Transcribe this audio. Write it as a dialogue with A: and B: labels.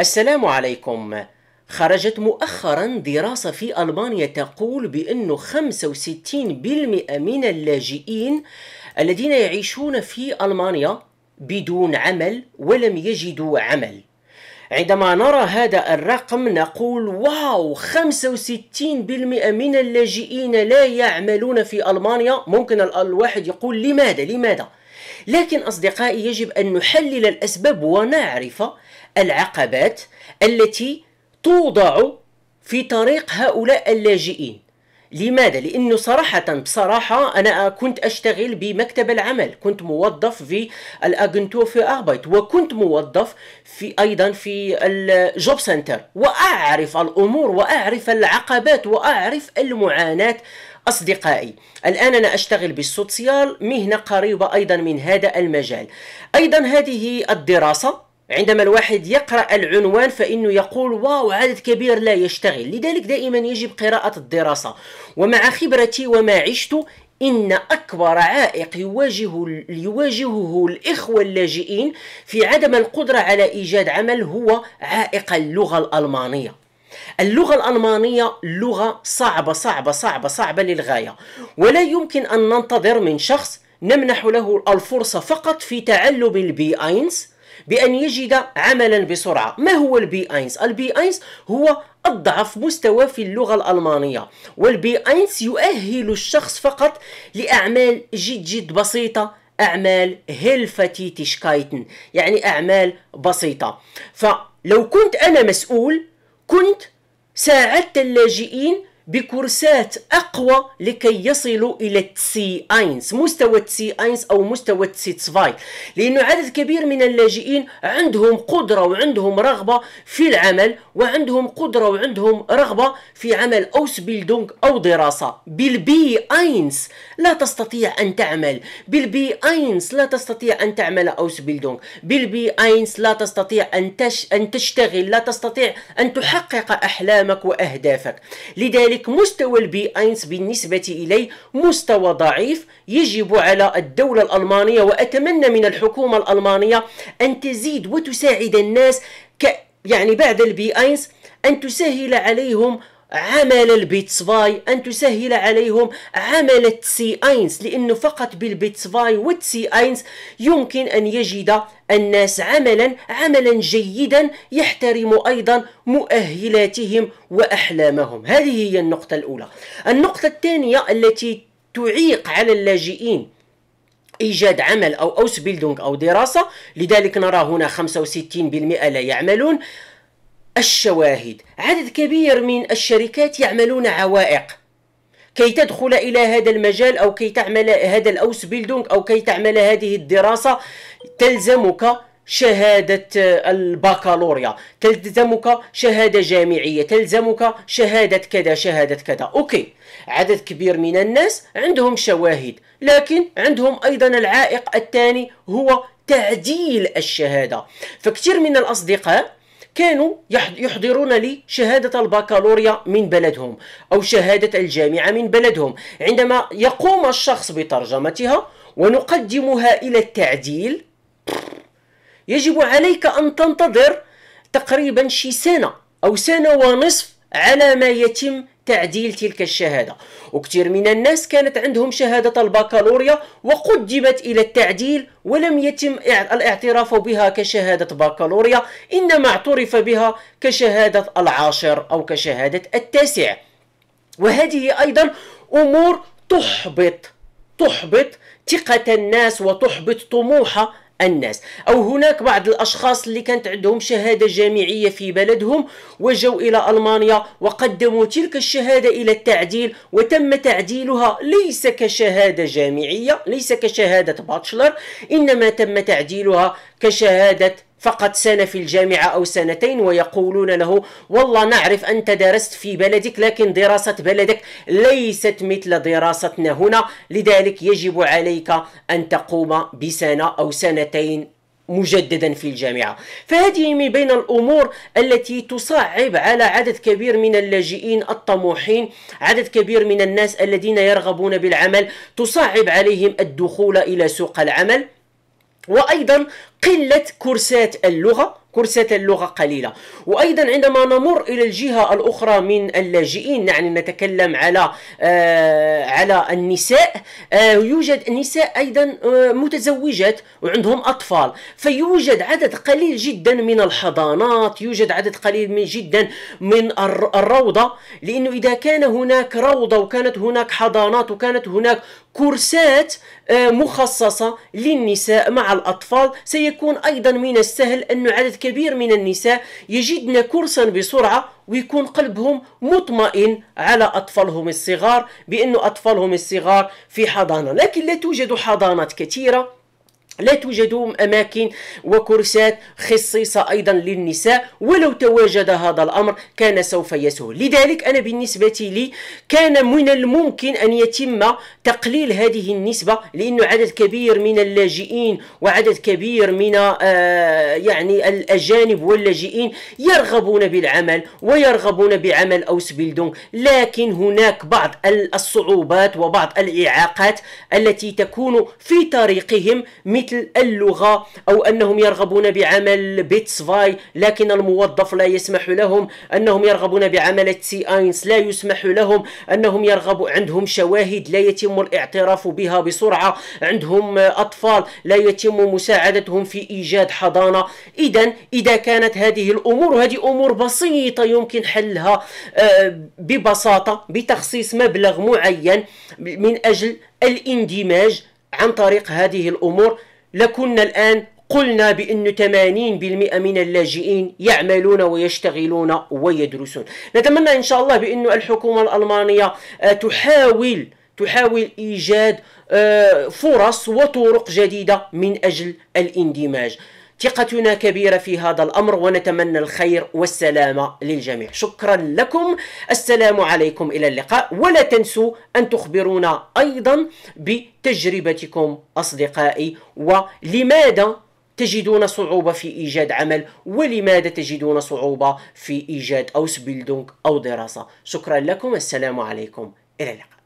A: السلام عليكم خرجت مؤخرا دراسة في ألمانيا تقول بأن 65% من اللاجئين الذين يعيشون في ألمانيا بدون عمل ولم يجدوا عمل عندما نرى هذا الرقم نقول واو 65% من اللاجئين لا يعملون في ألمانيا ممكن الواحد يقول لماذا لماذا لكن أصدقائي يجب أن نحلل الأسباب ونعرف العقبات التي توضع في طريق هؤلاء اللاجئين لماذا؟ لأنه صراحة بصراحة أنا كنت أشتغل بمكتب العمل كنت موظف في الأجنتو في أربايت وكنت موظف في أيضا في الجوب سنتر وأعرف الأمور وأعرف العقبات وأعرف المعاناة أصدقائي الآن أنا أشتغل بالسوسيال مهنة قريبة أيضا من هذا المجال أيضا هذه الدراسة عندما الواحد يقرأ العنوان فإنه يقول واو عدد كبير لا يشتغل لذلك دائما يجب قراءة الدراسة ومع خبرتي وما عشت إن أكبر عائق يواجه يواجهه الإخوة اللاجئين في عدم القدرة على إيجاد عمل هو عائق اللغة الألمانية اللغة الألمانية لغة صعبة صعبة صعبة صعبة للغاية ولا يمكن أن ننتظر من شخص نمنح له الفرصة فقط في تعلم البي أينز بأن يجد عملا بسرعة ما هو البي أينز؟ البي أينز هو أضعف مستوى في اللغة الألمانية والبي أينز يؤهل الشخص فقط لأعمال جد جد بسيطة أعمال هيلفتي تشكايتن يعني أعمال بسيطة فلو كنت أنا مسؤول كنت ساعدت اللاجئين بكورسات اقوى لكي يصلوا الى تسي اينس مستوى تسي اينس او مستوى تسي تسفاي لانه عدد كبير من اللاجئين عندهم قدره وعندهم رغبه في العمل وعندهم قدره وعندهم رغبه في عمل او سبيلدونغ او دراسه بالبي اينس لا تستطيع ان تعمل بالبي اينس لا تستطيع ان تعمل او سبيلدونغ بالبي اينس لا تستطيع ان تش ان تشتغل لا تستطيع ان تحقق احلامك واهدافك لذلك لذلك مستوى البي اينس بالنسبة إلي مستوى ضعيف يجب على الدولة الألمانية وأتمنى من الحكومة الألمانية أن تزيد وتساعد الناس ك يعني بعد البي اينس أن تسهل عليهم عمل البيتسفاي أن تسهل عليهم عمل التسي أينس لأنه فقط بالبيتسفاي والتسي أينس يمكن أن يجد الناس عملا عملا جيدا يحترم أيضا مؤهلاتهم وأحلامهم هذه هي النقطة الأولى النقطة الثانية التي تعيق على اللاجئين ايجاد عمل او اوس بيلدونغ او دراسه لذلك نرى هنا 65% لا يعملون الشواهد عدد كبير من الشركات يعملون عوائق كي تدخل إلى هذا المجال أو كي تعمل هذا الأوس بيلدونج أو كي تعمل هذه الدراسة تلزمك شهادة البكالوريا تلزمك شهادة جامعية تلزمك شهادة كذا شهادة كذا أوكي عدد كبير من الناس عندهم شواهد لكن عندهم أيضا العائق الثاني هو تعديل الشهادة فكثير من الأصدقاء كانوا يحضرون لي شهادة البكالوريا من بلدهم أو شهادة الجامعة من بلدهم عندما يقوم الشخص بترجمتها ونقدمها إلى التعديل يجب عليك أن تنتظر تقريبا شي سنة أو سنة ونصف على ما يتم تعديل تلك الشهادة وكثير من الناس كانت عندهم شهادة البكالوريا وقدمت إلى التعديل ولم يتم الاعتراف بها كشهادة بكالوريا إنما اعترف بها كشهادة العاشر أو كشهادة التاسع وهذه أيضا أمور تحبط تحبط ثقة الناس وتحبط طموح الناس او هناك بعض الاشخاص اللي كانت عندهم شهاده جامعيه في بلدهم وجوا الى المانيا وقدموا تلك الشهاده الى التعديل وتم تعديلها ليس كشهاده جامعيه ليس كشهاده باتشلر انما تم تعديلها كشهاده فقط سنة في الجامعة أو سنتين ويقولون له والله نعرف أنت درست في بلدك لكن دراسة بلدك ليست مثل دراستنا هنا لذلك يجب عليك أن تقوم بسنة أو سنتين مجددا في الجامعة فهذه من بين الأمور التي تصعب على عدد كبير من اللاجئين الطموحين عدد كبير من الناس الذين يرغبون بالعمل تصعب عليهم الدخول إلى سوق العمل وأيضا قلة كورسات اللغة كورسات اللغة قليلة وأيضا عندما نمر إلى الجهة الأخرى من اللاجئين يعني نتكلم على آه على النساء آه يوجد نساء أيضا آه متزوجات وعندهم أطفال فيوجد عدد قليل جدا من الحضانات يوجد عدد قليل من جدا من الروضة لأنه إذا كان هناك روضة وكانت هناك حضانات وكانت هناك كورسات آه، مخصصة للنساء مع الأطفال سيكون يكون أيضا من السهل أن عدد كبير من النساء يجدن كرسا بسرعة ويكون قلبهم مطمئن على أطفالهم الصغار بأن أطفالهم الصغار في حضانة لكن لا توجد حضانات كثيرة لا توجد أماكن وكرسات خصيصة أيضا للنساء ولو تواجد هذا الأمر كان سوف يسهل لذلك أنا بالنسبة لي كان من الممكن أن يتم تقليل هذه النسبة لأنه عدد كبير من اللاجئين وعدد كبير من آه، يعني الأجانب واللاجئين يرغبون بالعمل ويرغبون بعمل أوس بيلدونغ لكن هناك بعض الصعوبات وبعض الإعاقات التي تكون في طريقهم من مثل اللغة أو أنهم يرغبون بعمل بيتس فاي لكن الموظف لا يسمح لهم أنهم يرغبون بعمل سي أينس لا يسمح لهم أنهم يرغب عندهم شواهد لا يتم الاعتراف بها بسرعة عندهم أطفال لا يتم مساعدتهم في إيجاد حضانة إذا إذا كانت هذه الأمور وهذه أمور بسيطة يمكن حلها آه، ببساطة بتخصيص مبلغ معين من أجل الاندماج عن طريق هذه الأمور لكنا الآن قلنا بأن 80% من اللاجئين يعملون ويشتغلون ويدرسون نتمنى إن شاء الله بأن الحكومة الألمانية آه، تحاول تحاول إيجاد آه، فرص وطرق جديدة من أجل الاندماج ثقتنا كبيرة في هذا الأمر ونتمنى الخير والسلامة للجميع شكرا لكم السلام عليكم إلى اللقاء ولا تنسوا أن تخبرونا أيضا بتجربتكم أصدقائي ولماذا تجدون صعوبة في إيجاد عمل ولماذا تجدون صعوبة في إيجاد أو سبيلدونك أو دراسة شكرا لكم السلام عليكم إلى اللقاء